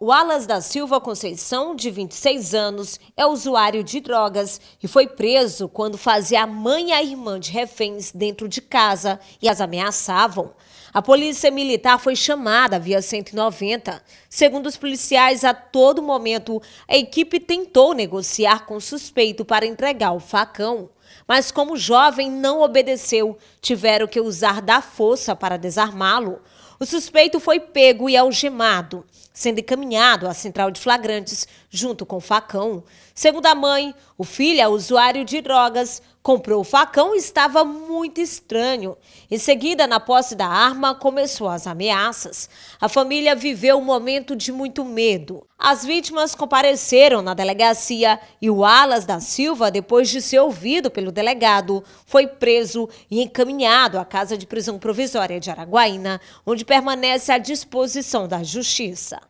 O Alas da Silva Conceição, de 26 anos, é usuário de drogas e foi preso quando fazia a mãe e a irmã de reféns dentro de casa e as ameaçavam. A polícia militar foi chamada via 190. Segundo os policiais, a todo momento a equipe tentou negociar com o suspeito para entregar o facão. Mas como o jovem não obedeceu, tiveram que usar da força para desarmá-lo. O suspeito foi pego e algemado, sendo encaminhado à central de flagrantes junto com o facão. Segundo a mãe, o filho é usuário de drogas, comprou o facão e estava muito estranho. Em seguida, na posse da arma, começou as ameaças. A família viveu um momento de muito medo. As vítimas compareceram na delegacia e o Alas da Silva, depois de ser ouvido pelo delegado, foi preso e encaminhado à Casa de Prisão Provisória de Araguaína, onde permanece à disposição da Justiça.